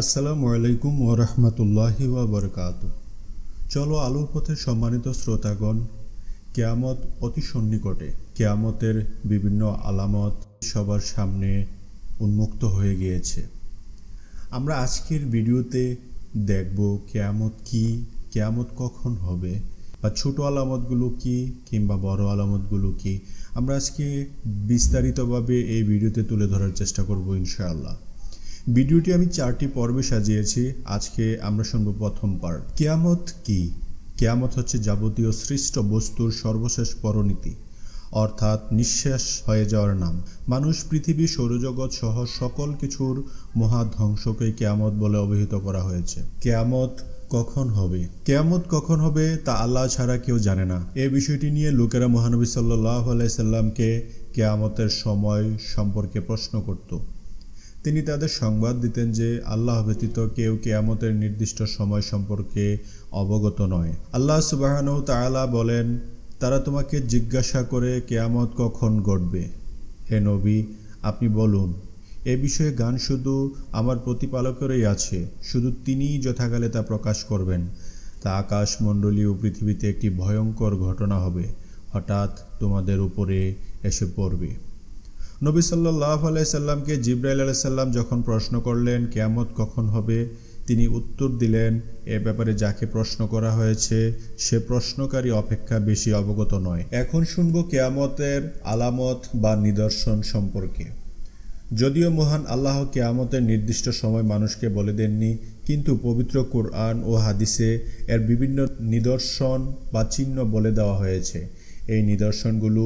আসসালামু আলাইকুম ওরহমতুল্লাহি বরকাত চলো আলোর পথে সম্মানিত শ্রোতাগণ কেয়ামত অতি সন্নিকটে কেয়ামতের বিভিন্ন আলামত সবার সামনে উন্মুক্ত হয়ে গিয়েছে আমরা আজকের ভিডিওতে দেখব কেয়ামত কি কেয়ামত কখন হবে বা ছোট আলামতগুলো কি কিংবা বড় আলামতগুলো কি আমরা আজকে বিস্তারিতভাবে এই ভিডিওতে তুলে ধরার চেষ্টা করব ইনশাআল্লাহ ভিডিওটি আমি চারটি পর্বে সাজিয়েছি আজকে আমরা শুনব প্রথম পার্ট কেয়ামত কি কেয়ামত হচ্ছে যাবতীয় সৃষ্ট বস্তুর সর্বশেষ পরনীতি অর্থাৎ নিঃশ্বাস হয়ে যাওয়ার নাম মানুষ পৃথিবী সৌরজগৎ সহ সকল কিছুর মহা ধ্বংসকে কেয়ামত বলে অভিহিত করা হয়েছে কেয়ামত কখন হবে কেয়ামত কখন হবে তা আল্লাহ ছাড়া কেউ জানে না এ বিষয়টি নিয়ে লোকেরা মহানবী সাল্লাহ আলাইসাল্লামকে কেয়ামতের সময় সম্পর্কে প্রশ্ন করত তিনি তাদের সংবাদ দিতেন যে আল্লাহ ব্যতীত কেউ কেয়ামতের নির্দিষ্ট সময় সম্পর্কে অবগত নয় আল্লাহ সুবাহানু তালা বলেন তারা তোমাকে জিজ্ঞাসা করে কেয়ামত কখন ঘটবে হে নবী আপনি বলুন এ বিষয়ে গান শুধু আমার প্রতিপালকেরই আছে শুধু তিনিই যথাকালে তা প্রকাশ করবেন তা আকাশমণ্ডলী ও পৃথিবীতে একটি ভয়ঙ্কর ঘটনা হবে হঠাৎ তোমাদের উপরে এসে পড়বে নবী সাল্লাহ আলাইসাল্লামকে জিব্রাইল আলাইসাল্লাম যখন প্রশ্ন করলেন কেয়ামত কখন হবে তিনি উত্তর দিলেন এ ব্যাপারে যাকে প্রশ্ন করা হয়েছে সে প্রশ্নকারী অপেক্ষা বেশি অবগত নয় এখন শুনব কেয়ামতের আলামত বা নিদর্শন সম্পর্কে যদিও মহান আল্লাহ কেয়ামতের নির্দিষ্ট সময় মানুষকে বলে দেননি কিন্তু পবিত্র কোরআন ও হাদিসে এর বিভিন্ন নিদর্শন বা চিহ্ন বলে দেওয়া হয়েছে এই নিদর্শনগুলো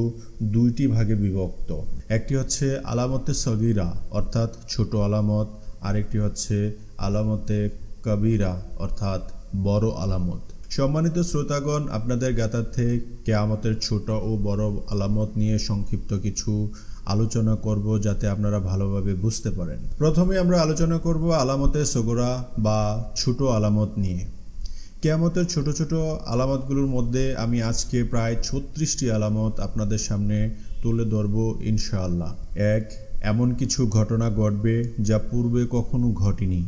দুইটি ভাগে বিভক্ত একটি হচ্ছে আলামতে সগিরা অর্থাৎ ছোট আলামত আরেকটি হচ্ছে আলামতে কবিরা অর্থাৎ বড় আলামত সম্মানিত শ্রোতাগণ আপনাদের জ্ঞাতার্থে কেয়ামতের ছোট ও বড় আলামত নিয়ে সংক্ষিপ্ত কিছু আলোচনা করব যাতে আপনারা ভালোভাবে বুঝতে পারেন প্রথমে আমরা আলোচনা করব আলামতে সগোরা বা ছোট আলামত নিয়ে কেয়ামতের ছোট ছোট আলামতগুলোর মধ্যে আমি আজকে প্রায় ছত্রিশটি আলামত আপনাদের সামনে তুলে ধরব ইনশাআল্লাহ এক এমন কিছু ঘটনা ঘটবে যা পূর্বে কখনো ঘটেনি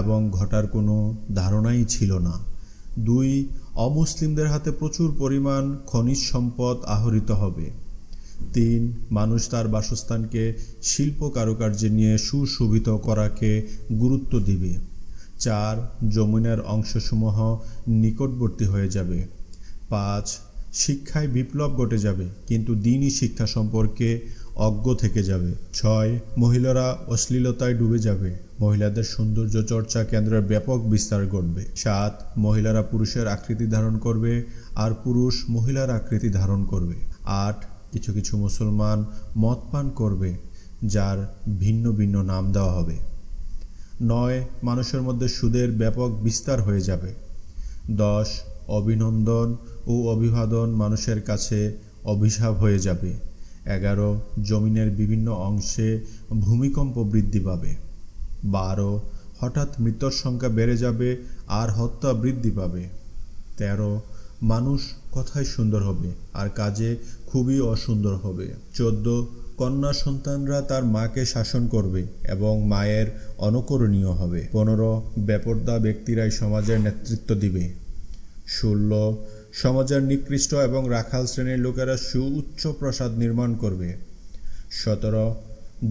এবং ঘটার কোনো ধারণাই ছিল না দুই অমুসলিমদের হাতে প্রচুর পরিমাণ খনিজ সম্পদ আহরিত হবে তিন মানুষ তার বাসস্থানকে শিল্প কারুকার্যে নিয়ে সুশোভিত করাকে গুরুত্ব দিবে চার যমুনার অংশসমূহ নিকটবর্তী হয়ে যাবে পাঁচ শিক্ষায় বিপ্লব ঘটে যাবে কিন্তু দিনই শিক্ষা সম্পর্কে অজ্ঞ থেকে যাবে ছয় মহিলারা অশ্লীলতায় ডুবে যাবে মহিলাদের সৌন্দর্য চর্চা কেন্দ্রের ব্যাপক বিস্তার ঘটবে সাত মহিলারা পুরুষের আকৃতি ধারণ করবে আর পুরুষ মহিলার আকৃতি ধারণ করবে আট কিছু কিছু মুসলমান মদ পান করবে যার ভিন্ন ভিন্ন নাম দেওয়া হবে নয় মানুষের মধ্যে সুদের ব্যাপক বিস্তার হয়ে যাবে দশ অভিনন্দন ও অভিবাদন মানুষের কাছে অভিশাপ হয়ে যাবে এগারো জমিনের বিভিন্ন অংশে ভূমিকম্প বৃদ্ধি পাবে বারো হঠাৎ মৃতর সংখ্যা বেড়ে যাবে আর হত্যা বৃদ্ধি পাবে তেরো মানুষ কথায় সুন্দর হবে আর কাজে খুবই অসুন্দর হবে চোদ্দ কন্যা সন্তানরা তার মাকে শাসন করবে এবং মায়ের অনুকরণীয় হবে পনেরো বেপর্দা ব্যক্তিরাই সমাজের নেতৃত্ব দিবে ষোলো সমাজের নিকৃষ্ট এবং রাখাল শ্রেণীর লোকেরা সুউচ্চ প্রসাদ নির্মাণ করবে সতেরো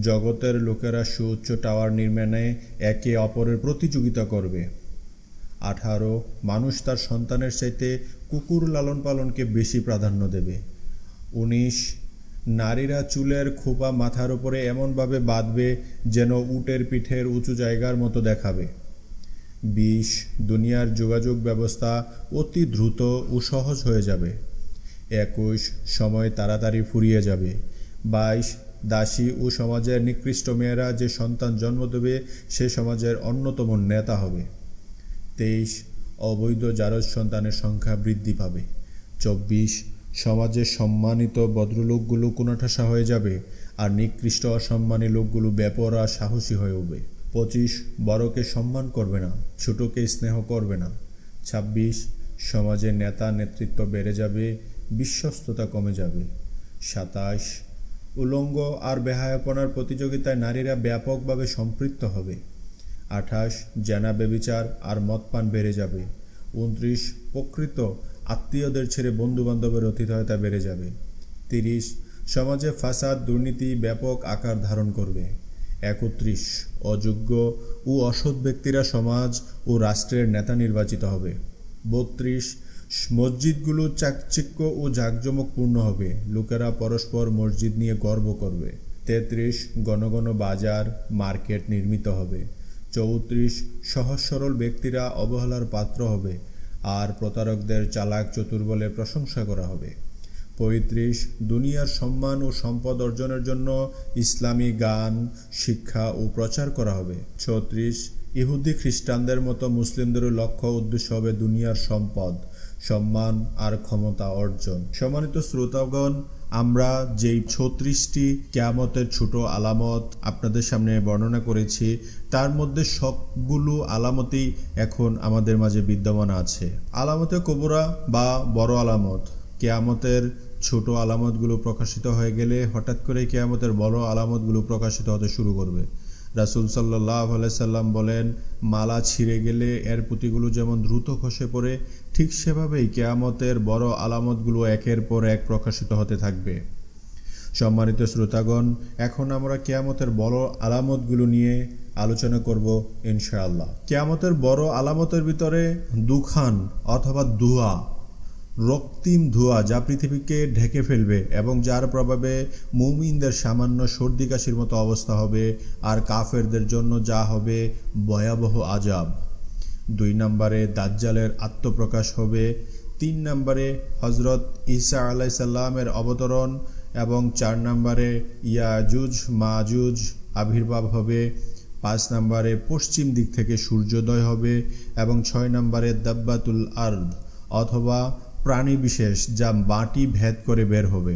জগতের লোকেরা সুউচ্চ টাওয়ার নির্মাণে একে অপরের প্রতিযোগিতা করবে আঠারো মানুষ তার সন্তানের চাইতে কুকুর লালন পালনকে বেশি প্রাধান্য দেবে উনিশ নারীরা চুলের খোপা মাথার ওপরে এমনভাবে বাঁধবে যেন উটের পিঠের উঁচু জায়গার মতো দেখাবে বিষ দুনিয়ার যোগাযোগ ব্যবস্থা অতি দ্রুত ও সহজ হয়ে যাবে একুশ সময় তাড়াতাড়ি ফুরিয়ে যাবে বাইশ দাসী ও সমাজের নিকৃষ্ট মেয়েরা যে সন্তান জন্ম দেবে সে সমাজের অন্যতম নেতা হবে তেইশ অবৈধ জারজ সন্তানের সংখ্যা বৃদ্ধি পাবে চব্বিশ সমাজের সম্মানিত ভদ্রলোকগুলো কোনাঠাসা হয়ে যাবে আর নিকৃষ্ট অসম্মানী লোকগুলো ব্যাপরা সাহসী হয়ে উঠবে পঁচিশ বড়কে সম্মান করবে না ছোটকে স্নেহ করবে না ২৬ সমাজে নেতা নেতৃত্ব বেড়ে যাবে বিশ্বস্ততা কমে যাবে সাতাশ উলঙ্গ আর বেহায়াপনার প্রতিযোগিতায় নারীরা ব্যাপকভাবে সম্পৃক্ত হবে আঠাশ জেনা বেবিচার আর মদপান বেড়ে যাবে উনত্রিশ প্রকৃত আত্মীয়দের ছেড়ে বন্ধুবান্ধবের অতিথয়তা বেড়ে যাবে তিরিশ সমাজে ফাসাদ দুর্নীতি ব্যাপক আকার ধারণ করবে একত্রিশ অযোগ্য ও অসৎ ব্যক্তিরা সমাজ ও রাষ্ট্রের নেতা নির্বাচিত হবে বত্রিশ মসজিদগুলো চাকচিক্য ও জাঁকজমকপূর্ণ হবে লোকেরা পরস্পর মসজিদ নিয়ে গর্ব করবে তেত্রিশ গণগণ বাজার মার্কেট নির্মিত হবে চৌত্রিশ সহজ সরল ব্যক্তিরা অবহেলার পাত্র হবে আর প্রতারকদের চালাক চতুর বলে প্রশংসা করা হবে পঁয়ত্রিশ দুনিয়ার সম্মান ও সম্পদ অর্জনের জন্য ইসলামী গান শিক্ষা ও প্রচার করা হবে ছত্রিশ ইহুদি খ্রিস্টানদের মতো মুসলিমদেরও লক্ষ্য উদ্দেশ্য হবে দুনিয়ার সম্পদ সম্মান আর ক্ষমতা অর্জন সম্মানিত শ্রোতাগণ আমরা যেই ছত্রিশটি কেয়ামতের ছোট আলামত আপনাদের সামনে বর্ণনা করেছি তার মধ্যে সবগুলো আলামতই এখন আমাদের মাঝে বিদ্যমান আছে আলামতে কবরা বা বড় আলামত কেয়ামতের ছোট আলামতগুলো প্রকাশিত হয়ে গেলে হঠাৎ করে কেয়ামতের বড় আলামতগুলো প্রকাশিত হতে শুরু করবে রাসুল সাল্লাহ সাল্লাম বলেন মালা ছিঁড়ে গেলে এর পুঁতিগুলো যেমন দ্রুত খসে পড়ে ঠিক সেভাবেই কেয়ামতের বড় আলামতগুলো একের পর এক প্রকাশিত হতে থাকবে সম্মানিত শ্রোতাগণ এখন আমরা কেয়ামতের বড় আলামতগুলো নিয়ে আলোচনা করব ইনশাআল্লাহ কেয়ামতের বড় আলামতের ভিতরে দুখান অথবা দুয়া রক্তিম ধোঁয়া যা পৃথিবীকে ঢেকে ফেলবে এবং যার প্রভাবে মুমিনদের সামান্য সর্দি কাশির মতো অবস্থা হবে আর কাফেরদের জন্য যা হবে ভয়াবহ আজাব দুই নম্বরে দাজ্জালের আত্মপ্রকাশ হবে তিন নম্বরে হজরত ইসা আলাইসাল্লামের অবতরণ এবং চার নম্বরে ইয়াজুজ মাজুজ আবির্ভাব হবে পাঁচ নম্বরে পশ্চিম দিক থেকে সূর্যোদয় হবে এবং ছয় নম্বরে দাব্বাতুল আর্দ অথবা প্রাণীবিশেষ যা মাটি ভেদ করে বের হবে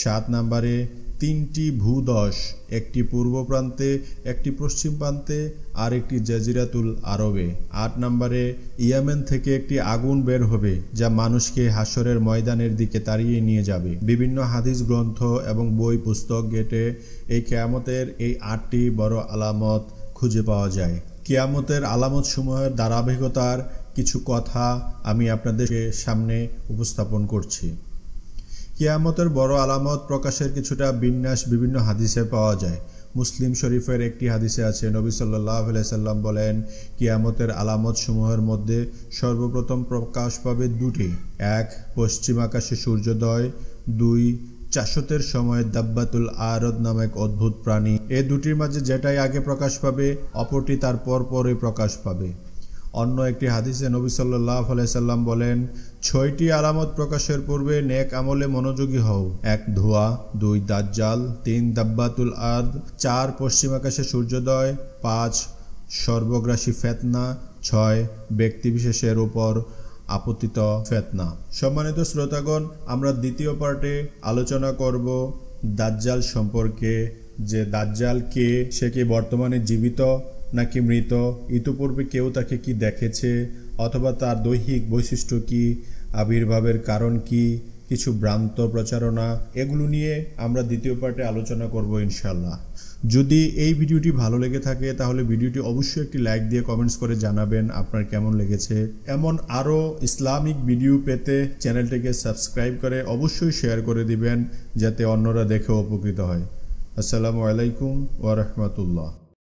সাত নম্বরে তিনটি ভূদশ একটি পূর্ব প্রান্তে একটি পশ্চিম প্রান্তে আর একটি জাজিরাতুল আরবে আট নম্বরে ইয়ামেন থেকে একটি আগুন বের হবে যা মানুষকে হাসরের ময়দানের দিকে তাড়িয়ে নিয়ে যাবে বিভিন্ন হাদিস গ্রন্থ এবং বই পুস্তক গেটে এই কেয়ামতের এই আটটি বড় আলামত খুঁজে পাওয়া যায় কেয়ামতের আলামত আলামতসমূহের ধারাবাহিকতার কিছু কথা আমি আপনাদের সামনে উপস্থাপন করছি কিয়ামতের বড় আলামত প্রকাশের কিছুটা বিন্যাস বিভিন্ন হাদিসে পাওয়া যায় মুসলিম শরীফের একটি হাদিসে আছে নবী সাল্লাহ সাল্লাম বলেন কিয়ামতের আলামত সমূহের মধ্যে সর্বপ্রথম প্রকাশ পাবে দুটি এক পশ্চিম আকাশে সূর্যোদয় দুই চাষতের সময় দাব্বাতুল আরদ নামে এক অদ্ভুত প্রাণী এ দুটির মাঝে যেটাই আগে প্রকাশ পাবে অপরটি তার পরপরই প্রকাশ পাবে অন্য একটি হাদিসে নবী সাল্লাহ আলাইসাল্লাম বলেন ছয়টি আলামত প্রকাশের পূর্বে নেক আমলে মনোযোগী হও এক ধোয়া দুই দাজ্জাল তিন দাব্বাতুল আদ চার পশ্চিম আকাশে সূর্যোদয় পাঁচ সর্বগ্রাসী ফেতনা ছয় ব্যক্তিবিশেষের উপর আপতিত ফেতনা সম্মানিত শ্রোতাগণ আমরা দ্বিতীয় পার্টে আলোচনা করব দাজ্জাল সম্পর্কে যে দাজ্জাল কে সে কি বর্তমানে জীবিত নাকি মৃত ইতোপূর্বে কেউ তাকে কি দেখেছে অথবা তার দৈহিক বৈশিষ্ট্য কি আবির্ভাবের কারণ কি কিছু ভ্রান্ত প্রচারণা এগুলো নিয়ে আমরা দ্বিতীয় পার্টে আলোচনা করব ইনশাল্লাহ যদি এই ভিডিওটি ভালো লেগে থাকে তাহলে ভিডিওটি অবশ্যই একটি লাইক দিয়ে কমেন্টস করে জানাবেন আপনার কেমন লেগেছে এমন আরও ইসলামিক ভিডিও পেতে চ্যানেলটিকে সাবস্ক্রাইব করে অবশ্যই শেয়ার করে দিবেন যাতে অন্যরা দেখে উপকৃত হয় আসসালামু আলাইকুম ওরহমতুল্লাহ